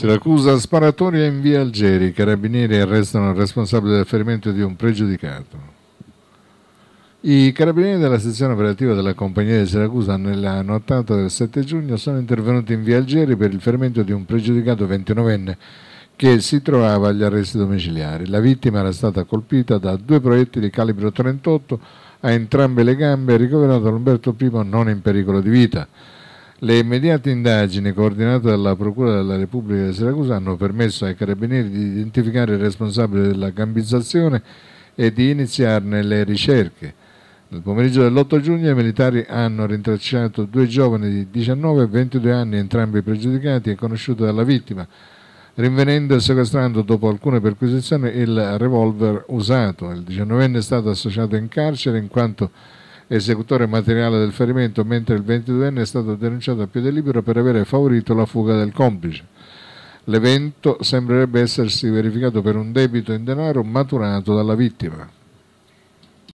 Siracusa, sparatoria in via Algeri, i carabinieri arrestano il responsabile del ferimento di un pregiudicato. I carabinieri della sezione operativa della compagnia di Siracusa nella nottata del 7 giugno sono intervenuti in via Algeri per il ferimento di un pregiudicato 29enne che si trovava agli arresti domiciliari. La vittima era stata colpita da due proiettili calibro 38 a entrambe le gambe e ricoverata all'Umberto I non in pericolo di vita. Le immediate indagini coordinate dalla Procura della Repubblica di Siracusa hanno permesso ai carabinieri di identificare il responsabile della gambizzazione e di iniziarne le ricerche. Nel pomeriggio dell'8 giugno i militari hanno rintracciato due giovani di 19 e 22 anni, entrambi pregiudicati e conosciuti dalla vittima, rinvenendo e sequestrando dopo alcune perquisizioni il revolver usato. Il 19enne è stato associato in carcere in quanto esecutore materiale del ferimento, mentre il 22enne è stato denunciato a piede libero per aver favorito la fuga del complice. L'evento sembrerebbe essersi verificato per un debito in denaro maturato dalla vittima.